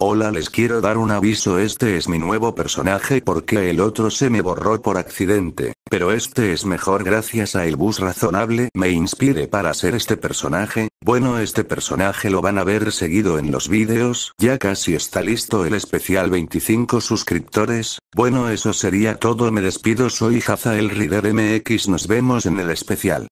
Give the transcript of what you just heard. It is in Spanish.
Hola les quiero dar un aviso este es mi nuevo personaje porque el otro se me borró por accidente, pero este es mejor gracias a el bus razonable me inspire para ser este personaje, bueno este personaje lo van a ver seguido en los vídeos, ya casi está listo el especial 25 suscriptores, bueno eso sería todo me despido soy Jaza el Reader MX nos vemos en el especial.